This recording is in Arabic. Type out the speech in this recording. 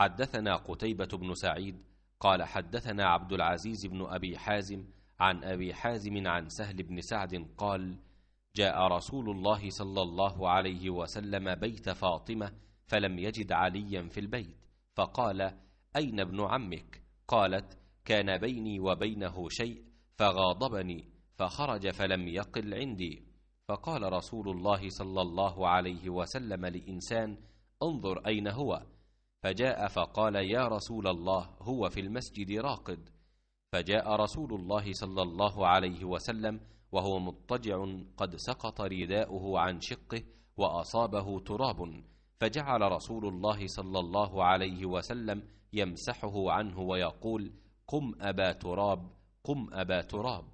حدثنا قتيبة بن سعيد قال حدثنا عبد العزيز بن أبي حازم عن أبي حازم عن سهل بن سعد قال جاء رسول الله صلى الله عليه وسلم بيت فاطمة فلم يجد عليا في البيت فقال أين ابن عمك؟ قالت كان بيني وبينه شيء فغاضبني فخرج فلم يقل عندي فقال رسول الله صلى الله عليه وسلم لإنسان انظر أين هو؟ فجاء فقال يا رسول الله هو في المسجد راقد فجاء رسول الله صلى الله عليه وسلم وهو مضطجع قد سقط رداؤه عن شقه واصابه تراب فجعل رسول الله صلى الله عليه وسلم يمسحه عنه ويقول قم ابا تراب قم ابا تراب